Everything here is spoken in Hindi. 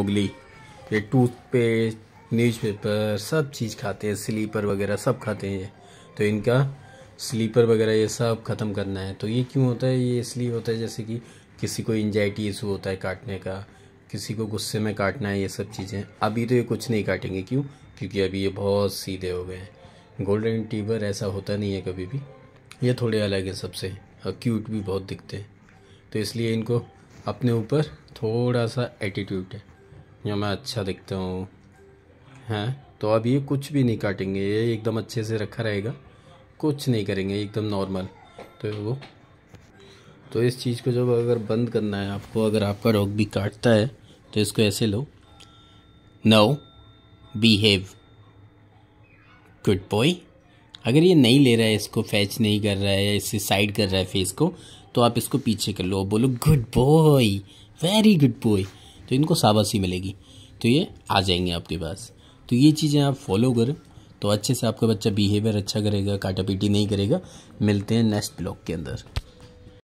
मुगली ये टूथपेस्ट न्यूज़पेपर सब चीज़ खाते हैं स्लीपर वगैरह सब खाते हैं तो इनका स्लीपर वगैरह ये सब ख़त्म करना है तो ये क्यों होता है ये इसलिए होता है जैसे कि किसी को इंजाइटी इशू होता है काटने का किसी को गुस्से में काटना है ये सब चीज़ें अभी तो ये कुछ नहीं काटेंगे क्यों क्योंकि अभी ये बहुत सीधे हो गए हैं गोल्डन टीबर ऐसा होता नहीं है कभी भी ये थोड़े अलग है सबसे और क्यूट भी बहुत दिखते हैं तो इसलिए इनको अपने ऊपर थोड़ा सा एटीट्यूड है या मैं अच्छा दिखता हूँ हैं तो अब ये कुछ भी नहीं काटेंगे ये एकदम अच्छे से रखा रहेगा कुछ नहीं करेंगे एकदम नॉर्मल तो वो तो इस चीज़ को जब अगर बंद करना है आपको अगर आपका डॉग भी काटता है तो इसको ऐसे लो नो बिहेव गुड बॉय अगर ये नहीं ले रहा है इसको फैच नहीं कर रहा है या इससे साइड कर रहा है फेस को तो आप इसको पीछे कर लो बोलो good boy very good boy तो इनको शाबाशी मिलेगी तो ये आ जाएंगे आपके पास तो ये चीज़ें आप फॉलो करें तो अच्छे से आपका बच्चा बिहेवियर अच्छा करेगा काटा पीटी नहीं करेगा मिलते हैं नेक्स्ट ब्लॉक के अंदर